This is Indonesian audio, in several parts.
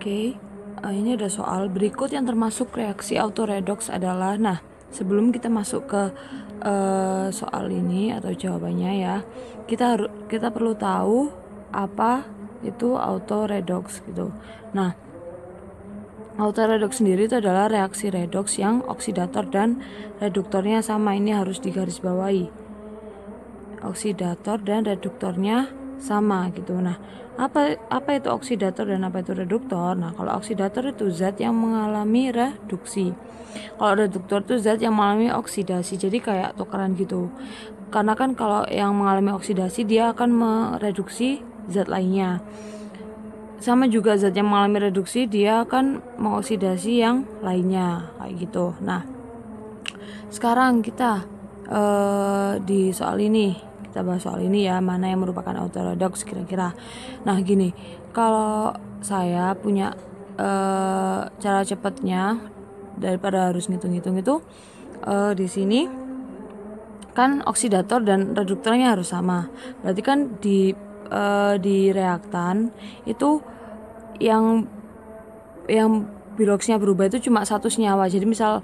Oke, okay. Eh, ini ada soal berikut yang termasuk reaksi autoredox adalah, nah sebelum kita masuk ke uh, soal ini atau jawabannya ya, kita harus kita perlu tahu apa itu autoredox gitu. Nah, autoredox sendiri itu adalah reaksi redox yang oksidator dan reduktornya sama ini harus digarisbawahi. Oksidator dan reduktornya sama gitu. Nah, apa apa itu oksidator dan apa itu reduktor? Nah, kalau oksidator itu zat yang mengalami reduksi. Kalau reduktor itu zat yang mengalami oksidasi. Jadi kayak tukaran gitu. Karena kan kalau yang mengalami oksidasi dia akan mereduksi zat lainnya. Sama juga zat yang mengalami reduksi dia akan mengoksidasi yang lainnya kayak gitu. Nah, sekarang kita uh, di soal ini kita bahas soal ini ya mana yang merupakan ortodoks kira-kira nah gini kalau saya punya uh, cara cepatnya daripada harus ngitung-ngitung itu uh, di sini kan oksidator dan reduktornya harus sama berarti kan di uh, di reaktan itu yang yang biloksnya berubah itu cuma satu senyawa jadi misal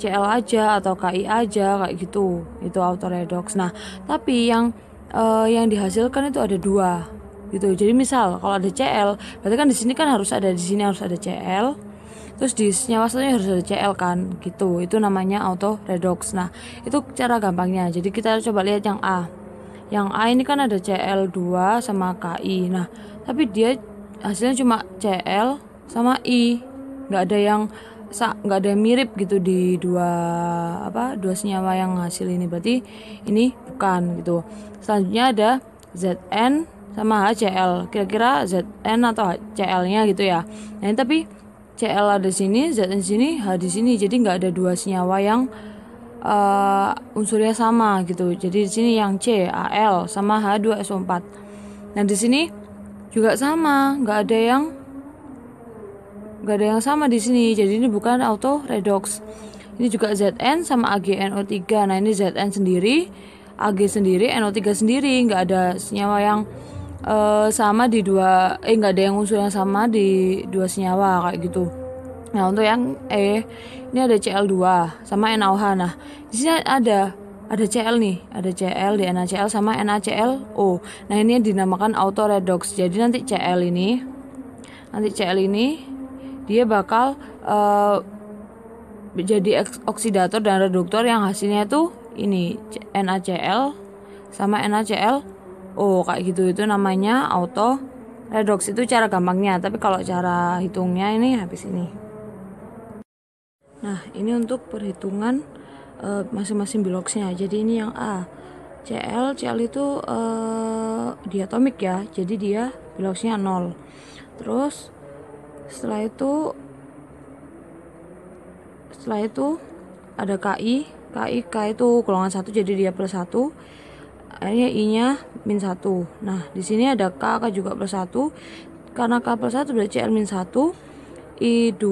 CL aja atau KI aja kayak gitu itu auto redox nah tapi yang uh, yang dihasilkan itu ada dua gitu jadi misal kalau ada CL berarti kan di sini kan harus ada di sini harus ada CL terus di senyawa satunya harus ada CL kan gitu itu namanya auto redox nah itu cara gampangnya jadi kita coba lihat yang A yang A ini kan ada CL2 sama KI nah tapi dia hasilnya cuma CL sama I nggak ada yang nggak ada yang mirip gitu di dua apa dua senyawa yang hasil ini berarti ini bukan gitu selanjutnya ada ZN sama HCl kira-kira ZN atau HCl-nya gitu ya nah ini tapi CL ada sini ZN sini H di sini jadi nggak ada dua senyawa yang uh, unsurnya sama gitu jadi di sini yang C AL sama H2SO4 nah di sini juga sama nggak ada yang nggak ada yang sama di sini jadi ini bukan auto redox ini juga ZN sama AgNO3 nah ini ZN sendiri Ag sendiri NO3 sendiri nggak ada senyawa yang uh, sama di dua eh nggak ada yang unsur yang sama di dua senyawa kayak gitu nah untuk yang E ini ada Cl2 sama NaOH nah di sini ada ada Cl nih, ada Cl, di NaCl sama NaClO. Nah, ini dinamakan auto redox. Jadi nanti Cl ini nanti Cl ini dia bakal uh, jadi oksidator dan reduktor yang hasilnya tuh ini NaCl sama NaCl oh kayak gitu itu namanya auto redox itu cara gampangnya tapi kalau cara hitungnya ini habis ini nah ini untuk perhitungan masing eh, masing-masing biloksnya jadi ini yang A Cl Cl itu uh, diatomik ya jadi dia biloksnya nol. terus setelah itu setelah itu ada KI KI K itu golongan satu jadi dia plus satu akhirnya I nya min satu nah di sini ada K K juga plus satu karena K plus satu berarti CL min satu I2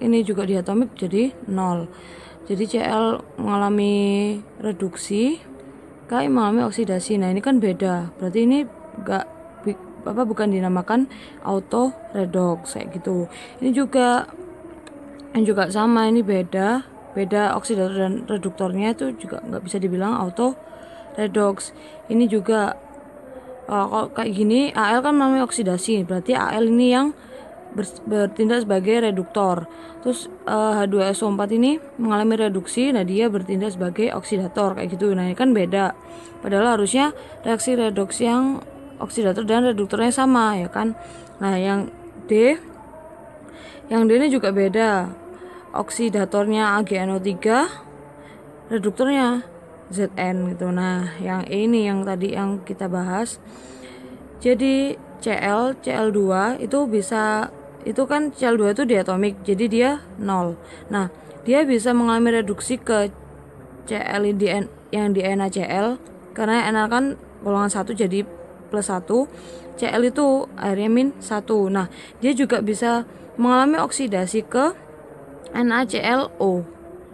ini juga diatomik jadi nol. jadi CL mengalami reduksi KI mengalami oksidasi nah ini kan beda berarti ini gak apa bukan dinamakan auto redox kayak gitu ini juga yang juga sama ini beda beda oksidator dan reduktornya itu juga nggak bisa dibilang auto redox ini juga uh, kalau kayak gini Al kan namanya oksidasi berarti Al ini yang bertindak sebagai reduktor terus uh, eh, H2SO4 ini mengalami reduksi nah dia bertindak sebagai oksidator kayak gitu nah ini kan beda padahal harusnya reaksi redoks yang oksidator dan reduktornya sama ya kan nah yang D yang D ini juga beda oksidatornya AgNO3 reduktornya ZN gitu nah yang E ini yang tadi yang kita bahas jadi Cl Cl2 itu bisa itu kan Cl2 itu diatomik jadi dia nol nah dia bisa mengalami reduksi ke Cl yang di NaCl karena Na kan golongan satu jadi plus 1 Cl itu airnya min 1 nah dia juga bisa mengalami oksidasi ke NaClO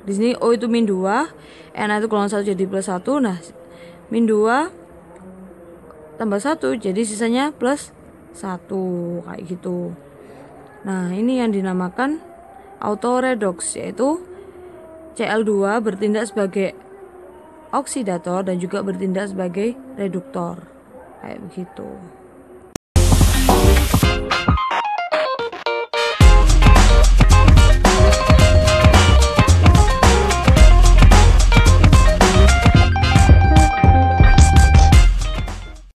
di sini O itu min 2 Na itu golongan 1 jadi plus 1 nah min 2 tambah 1 jadi sisanya plus 1 kayak gitu nah ini yang dinamakan autoredox yaitu Cl2 bertindak sebagai oksidator dan juga bertindak sebagai reduktor kayak begitu